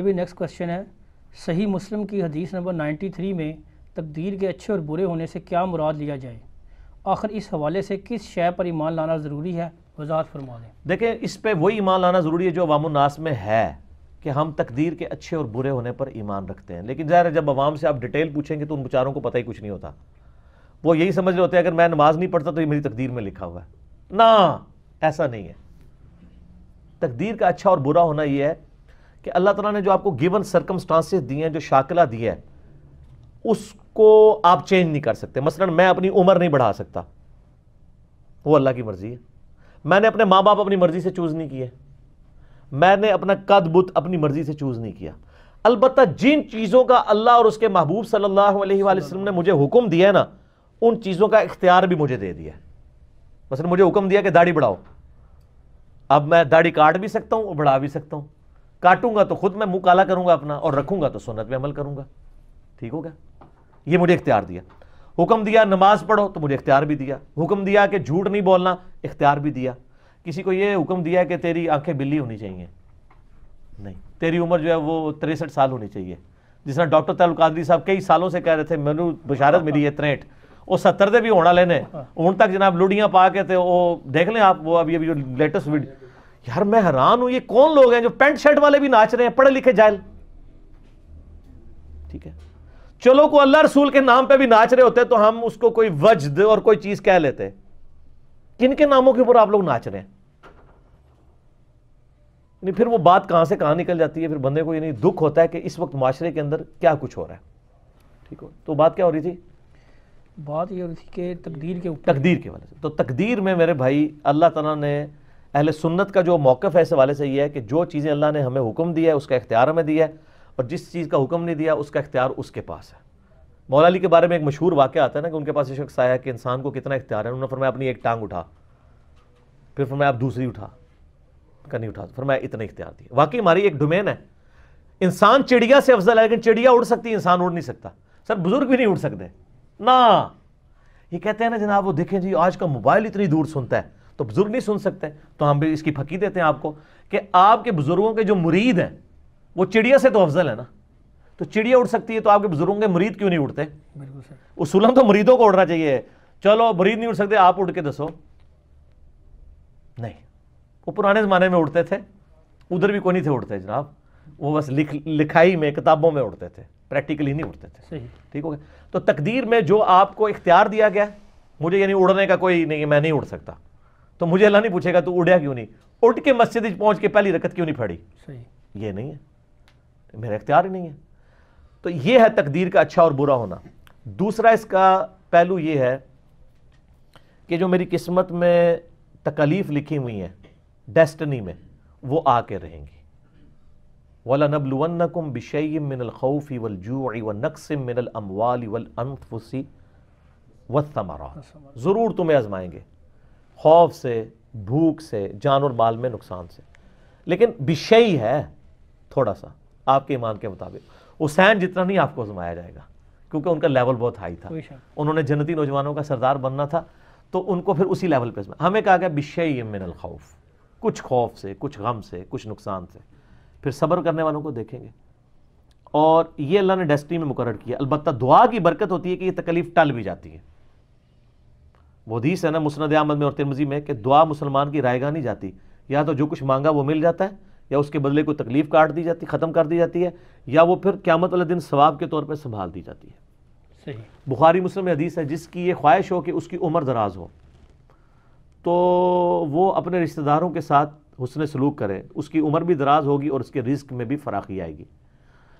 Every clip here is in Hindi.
भी नेक्स्ट क्वेश्चन है सही मुस्लिम की हदीस नंबर 93 में तकदीर के अच्छे और बुरे होने से क्या मुराद लिया जाए आखिर इस हवाले से किस शय पर ईमान लाना ज़रूरी है वजात फरमा दें देखें इस पर वही ईमान लाना ज़रूरी है जो अवामनास में है कि हम तकदीर के अच्छे और बुरे होने पर ईमान रखते हैं लेकिन ज़ाहिर है जब आवाम से आप डिटेल पूछेंगे तो उन बेचारों को पता ही कुछ नहीं होता वो यही समझ रहे होते हैं अगर मैं नमाज नहीं पढ़ता तो ये मेरी तकदीर में लिखा हुआ है ना ऐसा नहीं है तकदीर का अच्छा और बुरा होना ये है कि अल्लाह ताला ने जो आपको गिवन सर्कमस्टांसिस दिए हैं जो शाकला दी है उसको आप चेंज नहीं कर सकते मसलन मैं अपनी उम्र नहीं बढ़ा सकता वो अल्लाह की मर्ज़ी है मैंने अपने माँ बाप अपनी मर्ज़ी से चूज़ नहीं किए मैंने अपना कद बुत अपनी मर्ज़ी से चूज़ नहीं किया अलबत् जिन चीज़ों का अल्लाह और उसके महबूब सल्लल्लाहु अलैहि ने मुझे हुक्म दिया है ना उन चीज़ों का इख्तियार भी मुझे दे दिया मसलन मुझे हुक्म दिया कि दाढ़ी बढ़ाओ अब मैं दाढ़ी काट भी सकता हूँ और बढ़ा भी सकता हूँ काटूंगा तो खुद मैं मुंह काला करूंगा अपना और रखूंगा तो सुनत में अमल करूंगा ठीक हो गया ये मुझे इख्तियार दिया हुक्म दिया नमाज पढ़ो तो मुझे इख्तियार भी दिया हुक्म दिया कि झूठ नहीं बोलना इख्तियार भी दिया किसी को ये हुक्म दिया कि तेरी आंखें बिल्ली होनी चाहिए नहीं तेरी उम्र जो है वो तिरसठ साल होनी चाहिए जिस तरह डॉक्टर तालु कादरी साहब कई सालों से कह रहे थे मैनू बशारत मिली है त्रेंठ वो सत्तर दे भी होना लेने हाँ। उन तक जनाब लुड़ियाँ पा के थे वो देख लें आप वो अभी अभी जो लेटेस्ट वीडियो यार मैं हैरान हूं ये कौन लोग हैं जो पेंट शर्ट वाले भी नाच रहे हैं पढ़े लिखे जायल ठीक है चलो को अल्लाह रसूल के नाम पे भी नाच रहे होते तो हम उसको कोई वजद और कोई चीज कह लेते किन के नामों के ऊपर आप लोग नाच रहे हैं नहीं फिर वो बात कहां से कहां निकल जाती है फिर बंदे को ये नहीं दुख होता है कि इस वक्त माशरे के अंदर क्या कुछ हो रहा है ठीक हो तो बात क्या हो रही थी बात ये हो रही थी कि तकदीर के ऊपर तकदीर के वाले से तो तकदीर में मेरे भाई अल्लाह तला ने अहल सुन्नत का जो मौक़ है इस हवाले से ये है कि जो चीज़ें अल्लाह ने हमें हुक्म दिया है उसका इख्तियार हमें दिया है और जिस चीज़ का हुक्म नहीं दिया उसका इख्तियार उसके पास है मौलाली के बारे में एक मशहूर वाक़ आता है ना कि उनके पास ये शख्स आया कि इंसान को कितना इख्तियार है उन्होंने फरमाया अपनी एक टांग उठा फिर फरमाया आप दूसरी उठा का नहीं उठा तो फरमाया इतना इख्तियार दिया वाकई हमारी एक डोमेन है इंसान चिड़िया से अफजल है लेकिन चिड़िया उड़ सकती इंसान उड़ नहीं सकता सर बुजुर्ग भी नहीं उड़ सकते ना ये कहते हैं ना जनाब वो देखें जी आज का मोबाइल इतनी दूर सुनता है तो बुजुर्ग नहीं सुन सकते तो हम भी इसकी फकी देते हैं आपको कि आपके बुजुर्गों के जो मुरीद हैं वो चिड़िया से तो अफजल है ना तो चिड़िया उड़ सकती है तो आपके बुजुर्गों के मुरीद क्यों नहीं उड़ते उसूलन तो मुरीदों को उड़ना चाहिए चलो मुरीद नहीं उड़ सकते आप उड़ के दसो नहीं वो पुराने ज़माने में उड़ते थे उधर भी कोई नहीं थे उड़ते जनाब वो बस लिख लिखाई में किताबों में उड़ते थे प्रैक्टिकली नहीं उड़ते थे ठीक हो गया तो तकदीर में जो आपको इख्तियार दिया गया मुझे यानी उड़ने का कोई नहीं मैं नहीं उड़ सकता तो मुझे अल्लाह नहीं पूछेगा तू उड़िया क्यों नहीं उठ के मस्जिद पहुंच के पहली रकत क्यों नहीं फड़ी सही ये नहीं है मेरा इख्तियार ही नहीं है तो ये है तकदीर का अच्छा और बुरा होना दूसरा इसका पहलू ये है कि जो मेरी किस्मत में तकलीफ लिखी हुई है डेस्टनी में वो आके रहेंगी वाला नबलुवनकुम बिशई मिनल खौफ़ी वल जूई व नक्सम मिनल अमवाली वल अनफुसी व ज़रूर तुम्हें आजमाएंगे खौफ से भूख से जान और माल में नुकसान से लेकिन विषय है थोड़ा सा आपके ईमान के मुताबिक हुसैन जितना नहीं आपको आजमाया जाएगा क्योंकि उनका लेवल बहुत हाई था उन्होंने जन्नती नौजवानों का सरदार बनना था तो उनको फिर उसी लेवल पर हमें कहा गया बिशय मिनल खौफ कुछ खौफ से कुछ गम से कुछ नुकसान से फिर सब्र करने वालों को देखेंगे और ये अल्लाह ने डेस्टिनी में मुकर किया अलबत्त दुआ की बरकत होती है कि ये तकलीफ टल भी जाती है हदीस है ना मुस्ंद अहमद में और तिरमजी में कि दुआ मुसलमान की रायगा नहीं जाती या तो जो कुछ मांगा वो मिल जाता है या उसके बदले कोई तकलीफ काट दी जाती ख़त्म कर दी जाती है या वो फिर क्यामत वाले दिन स्वाब के तौर पर संभाल दी जाती है सही बुखारी मुस्लिम हदीस है जिसकी ये ख्वाहिश हो कि उसकी उम्र दराज हो तो वो अपने रिश्तेदारों के साथ हुसन सलूक करें उसकी उम्र भी दराज होगी और उसके रिस्क में भी फराखी आएगी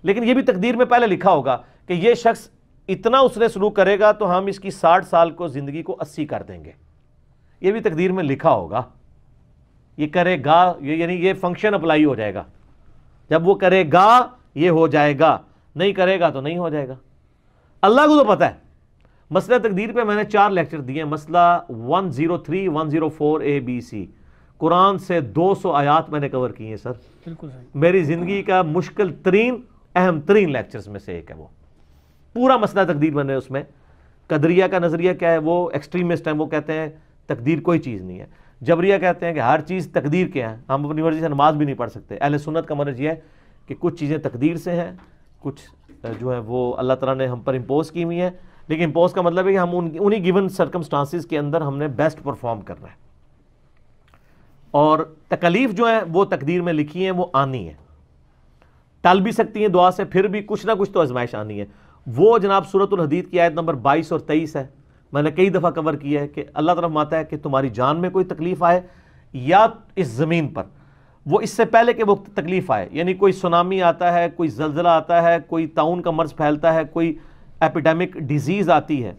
लेकिन ये भी तकदीर में पहले लिखा होगा कि ये शख्स इतना उसने सलूक करेगा तो हम इसकी साठ साल को ज़िंदगी को अस्सी कर देंगे ये भी तकदीर में लिखा होगा ये करेगा ये यानी ये फंक्शन अप्लाई हो जाएगा जब वो करेगा ये हो जाएगा नहीं करेगा तो नहीं हो जाएगा अल्लाह को तो पता है मसला तकदीर पे मैंने चार लेक्चर दिए मसला 103, 104 ए बी सी कुरान से 200 आयात मैंने कवर की हैं सर बिल्कुल मेरी ज़िंदगी का मुश्किल तरीन अहम तरीन लेक्चर्स में से एक है वो पूरा मसला तकदीर बन रहे उसमें कदरिया का नज़रिया क्या है वो एक्सट्रीमिस्ट हैं वो कहते हैं तकदीर कोई चीज़ नहीं है जबरिया कहते हैं कि हर चीज़ तकदीर के हैं हम अपनी मर्ज़ी से नमाज भी नहीं पढ़ सकते अहल सुन्नत का मरज यह है कि कुछ चीज़ें तकदीर से हैं कुछ जो है वो अल्लाह ताला ने हम पर इम्पोज की हुई हैं लेकिन इम्पोज का मतलब है कि हम उन उन्हीं गिवन सर्कमस्टांसिस के अंदर हमने बेस्ट परफॉर्म करना है और तकलीफ़ जो है वो तकदीर में लिखी है वो आनी है टल भी सकती हैं दुआ से फिर भी कुछ ना कुछ तो आजमाइश आनी है वो जनाब सूरत हदीद की आयत नंबर 22 और 23 है मैंने कई दफ़ा कवर किया है कि अल्लाह तरफ माता है कि तुम्हारी जान में कोई तकलीफ़ आए या इस ज़मीन पर वो इससे पहले के वक्त तकलीफ़ आए यानी कोई सुनामी आता है कोई जलजिला आता है कोई ताउन का मर्ज़ फैलता है कोई एपिडेमिक डिज़ीज़ आती है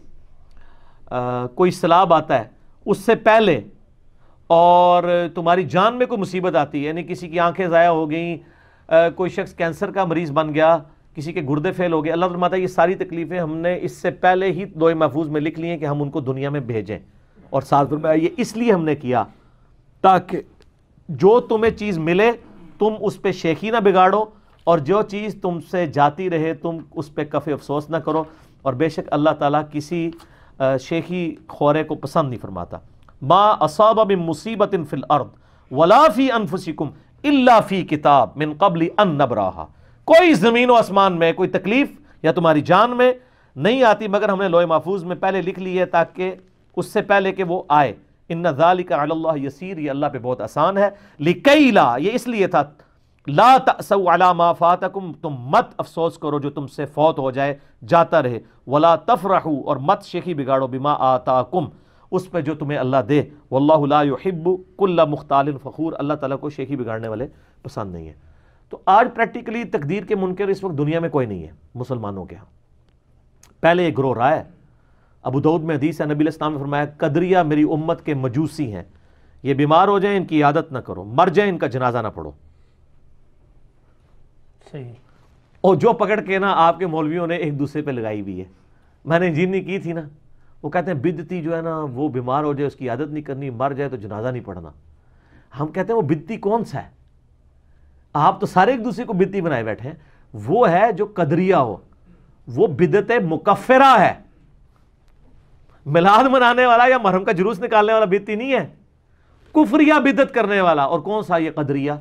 आ, कोई सलाब आता है उससे पहले और तुम्हारी जान में कोई मुसीबत आती है यानी किसी की आंखें ज़ाया हो गई कोई शख्स कैंसर का मरीज़ बन गया किसी के गुर्दे फेल हो गए अल्लाह फरमाता है ये सारी तकलीफ़ें हमने इससे पहले ही दो महफूज में लिख ली हैं कि हम उनको दुनिया में भेजें और साथ फरमाया ये इसलिए हमने किया ताकि जो तुम्हें चीज़ मिले तुम उस पर शेखी ना बिगाड़ो और जो चीज़ तुमसे जाती रहे तुम उस पर कफ़ी अफसोस ना करो और बेशक अल्लाह ताला किसी शेखी खोरे को पसंद नहीं फरमाता माँ असाब बिन मुसीबत इन फिल अर्द वलाफ़ी अनफुसिकुम इल्ला किताब मिन कबली अन नबराहा कोई ज़मीन व आसमान में कोई तकलीफ या तुम्हारी जान में नहीं आती मगर हमने लोए महफूज में पहले लिख ली है ताकि उससे पहले कि वो आए इन नज़ाली का अल्लाह यसीर ये अल्लाह पे बहुत आसान है लिकई ला ये इसलिए था ला तसला माफ़ातकुम तुम मत अफसोस करो जो तुमसे फौत हो जाए जाता रहे वला तफरहू और मत शेखी बिगाड़ो बिमा आताकुम उस पर जो तुम्हें अल्लाह दे वल्लाहिब्बुल्ला मुख्ताल फ़खूर अल्लाह ताला को शेखी बिगाड़ने वाले पसंद नहीं है तो आज प्रैक्टिकली तकदीर के मुनकर इस वक्त दुनिया में कोई नहीं है मुसलमानों के यहाँ पहले एक ग्रोह रहा है अबू दाऊद में हदीस है नबी इस्लाम ने फरमाया कदरिया मेरी उम्मत के मजूसी हैं ये बीमार हो जाए इनकी आदत ना करो मर जाए इनका जनाजा ना पढ़ो सही और जो पकड़ के ना आपके मौलवियों ने एक दूसरे पे लगाई हुई है मैंने इंजीनियरिंग की थी ना वो कहते हैं बिदती जो है ना वो बीमार हो जाए उसकी आदत नहीं करनी मर जाए तो जनाजा नहीं पढ़ना हम कहते हैं वो बिदती कौन सा है आप तो सारे एक दूसरे को बिदती बनाए बैठे हैं वो है जो कदरिया हो वो बिदत मुकफरा है मिलाद मनाने वाला या महरम का जुलूस निकालने वाला बिदती नहीं है कुफरिया बिदत करने वाला और कौन सा ये कदरिया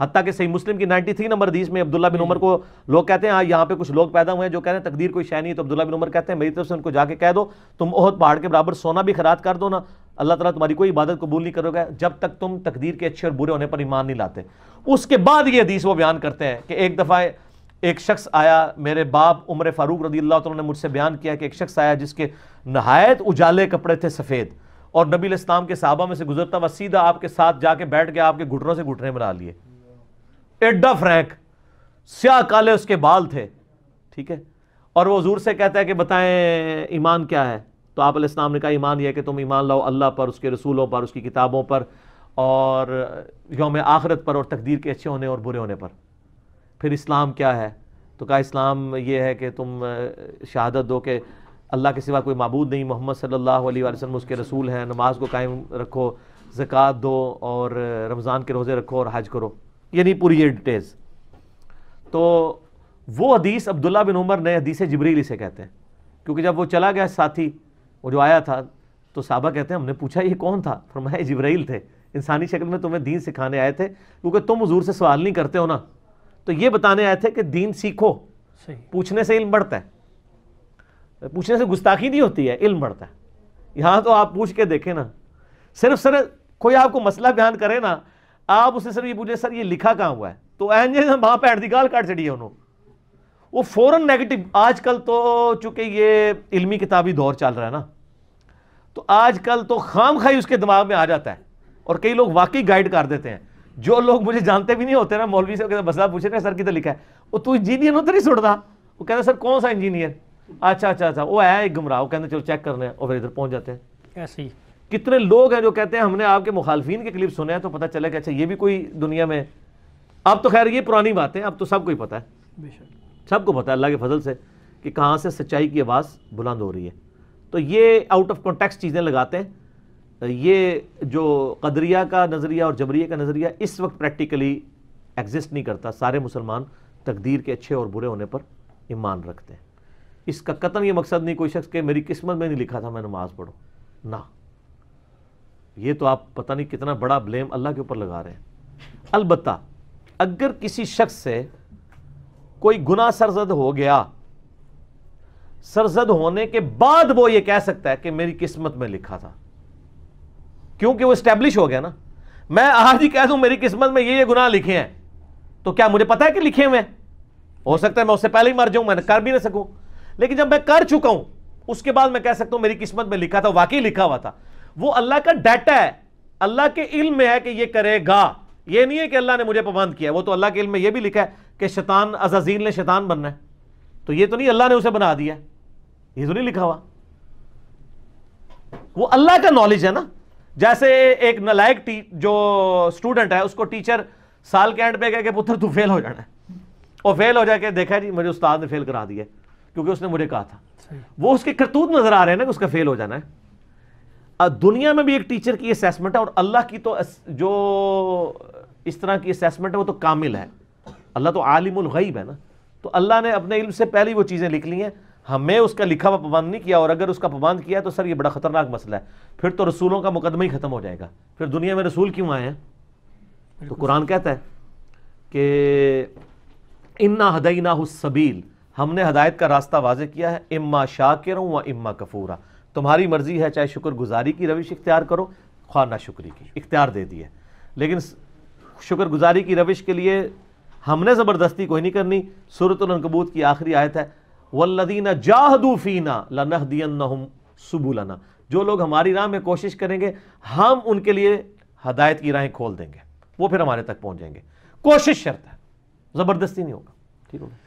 हत्या के सही मुस्लिम की 93 नंबर दीज में अब्दुल्ला बिन उमर को लोग कहते हैं हाँ, यहाँ पे कुछ लोग पैदा हुए हैं जो कह रहे हैं तकदीर कोई शह नहीं तो अब्दुल्ला बिन उमर कहते हैं मेरी तरफ से उनको जाके कह दो तुम ओहद पहाड़ के बराबर सोना भी खराद कर दो ना अल्लाह ताला तुम्हारी कोई इबादत कबूल नहीं करोगे जब तक तुम तकदीर के अच्छे और बुरे होने पर ईमान नहीं लाते उसके बाद ये हदीस वो बयान करते हैं कि एक दफ़ा एक शख्स आया मेरे बाप उम्र फ़ारूक रदी अल्लाह ने मुझसे बयान किया कि एक शख्स आया जिसके नहायत उजाले कपड़े थे सफ़ेद और नबी इस्लाम के साहबा में से गुजरता हुआ सीधा आपके साथ जाके बैठ गया आपके घुटनों से घुटने बना लिए एड्डा फ्रैंक स्या काले उसके बाल थे ठीक है और वो हजूर से कहता है कि बताएं ईमान क्या है तो आप इस्लाम ने कहा ईमान यह कि तुम ईमान लाओ अल्लाह पर उसके रसूलों पर उसकी किताबों पर और योम आखरत पर और तकदीर के अच्छे होने और बुरे होने पर फिर इस्लाम क्या है तो कहा इस्लाम ये है कि तुम शहादत दो के अल्लाह के सिवा कोई मबूद नहीं मोहम्मद सल्लल्लाहु अलैहि उसके अच्छा। रसूल हैं नमाज को कायम रखो ज़क़़त दो और रमज़ान के रोज़े रखो और हज करो ये नहीं पूरी ये डिटेल्स तो वो हदीस अब्दुल्ला बिन उमर नए हदीस जबरीली इसे कहते हैं क्योंकि जब वो चला गया साथी वो जो आया था तो साहबा कहते हैं हमने पूछा ये कौन था फरमाया जबरील थे इंसानी शक्ल में तुम्हें दीन सिखाने आए थे क्योंकि तुम हजूर से सवाल नहीं करते हो ना तो ये बताने आए थे कि दीन सीखो सही पूछने से इल्म बढ़ता है पूछने से गुस्ताखी नहीं होती है इल्म बढ़ता है यहाँ तो आप पूछ के देखें ना सिर्फ सर कोई आपको मसला बयान करे ना आप उससे सर ये पूछे सर ये लिखा कहाँ हुआ है तो जे वहाँ पर दी गाल काट चढ़ी है उन्होंने वो फ़ौरन नेगेटिव आजकल तो चूंकि ये इल्मी किताबी दौर चल रहा है ना तो आजकल तो खाम खाई उसके दिमाग में आ जाता है और कई लोग वाकई गाइड कर देते हैं जो लोग मुझे जानते भी नहीं होते ना मौलवी से कहते पूछे ना सर किधर लिखा है वो तू इंजीनियर होता तो नहीं सुनता वो कहता सर कौन सा इंजीनियर अच्छा अच्छा अच्छा वो आया एक गुमराह वो कहते चलो चेक करने और फिर इधर पहुंच जाते हैं ऐसे ही कितने लोग हैं जो कहते हैं हमने आपके मुखालफी के क्लिप सुने हैं तो पता चले कि अच्छा ये भी कोई दुनिया में अब तो खैर ये पुरानी बात है अब तो सबको ही पता है सबको पता है अल्लाह के फजल से कि कहाँ से सच्चाई की आवाज़ बुलंद हो रही है तो ये आउट ऑफ कॉन्टेक्स्ट चीज़ें लगाते हैं ये जो कदरिया का नज़रिया और जबरिया का नज़रिया इस वक्त प्रैक्टिकली एग्जिस्ट नहीं करता सारे मुसलमान तकदीर के अच्छे और बुरे होने पर ईमान रखते हैं इसका कतन ये मकसद नहीं कोई शख्स के मेरी किस्मत में नहीं लिखा था मैं नमाज पढ़ो ना ये तो आप पता नहीं कितना बड़ा ब्लेम अल्लाह के ऊपर लगा रहे हैं अलबत् अगर किसी शख्स से कोई गुना सरजद हो गया सरजद होने के बाद वो ये कह सकता है कि मेरी किस्मत में लिखा था क्योंकि वो स्टैब्लिश हो गया ना मैं आज ही कह दूं मेरी किस्मत में ये ये गुनाह लिखे हैं तो क्या मुझे पता है कि लिखे हुए हो सकता है मैं उससे पहले ही मर जाऊं मैं कर भी ना सकूं लेकिन जब मैं कर चुका हूं उसके बाद मैं कह सकता हूं मेरी किस्मत में लिखा था वाकई लिखा हुआ था वो अल्लाह का डाटा है अल्लाह के इल्म में है कि ये करेगा ये नहीं है कि अल्लाह ने मुझे पाबंद किया वो तो अल्लाह के इल्म में ये भी लिखा है कि शैतान अजाजीन ने शैतान बनना है तो ये तो नहीं अल्लाह ने उसे बना दिया ये तो नहीं लिखा हुआ वो अल्लाह का नॉलेज है ना जैसे एक नलायक जो स्टूडेंट है उसको टीचर साल के एंड पे कह के पुत्र तू फेल हो जाना है और फेल हो जाके देखा जी मुझे उस्ताद ने फेल करा दिया क्योंकि उसने मुझे कहा था वो उसके करतूत नजर आ रहे हैं ना कि उसका फेल हो जाना है दुनिया में भी एक टीचर की असेसमेंट है और अल्लाह की तो जो इस तरह की असेसमेंट है वो तो कामिल है अल्लाह तो आलिम गईब है ना तो अल्लाह ने अपने इल्म से पहले ही वो चीज़ें लिख ली हैं हमें उसका लिखा हुआ पाबंद नहीं किया और अगर उसका पाबंद किया तो सर ये बड़ा खतरनाक मसला है फिर तो रसूलों का मुकदमा ही खत्म हो जाएगा फिर दुनिया में रसूल क्यों आए हैं तो कुरान कहता है कि इन्ना हदई ना सबील हमने हदायत का रास्ता वाजे किया है इम्मा शाकिर व इम्मा कफूरा तुम्हारी मर्जी है चाहे शुक्रगुजारी की रविश इख्तियार करो ख्वा ना शुक्री की इख्तियार दे दिए लेकिन लेकिन शुक्रगुजारी की रविश के लिए हमने ज़बरदस्ती कोई नहीं करनी सूरत अनकबूत की आखिरी आयत है वल्लदीना जाहदूफीना लनहदियन सुबुलना जो लोग हमारी राह में कोशिश करेंगे हम उनके लिए हदायत की राहें खोल देंगे वो फिर हमारे तक पहुंच जाएंगे कोशिश शर्त है ज़बरदस्ती नहीं होगा ठीक होगा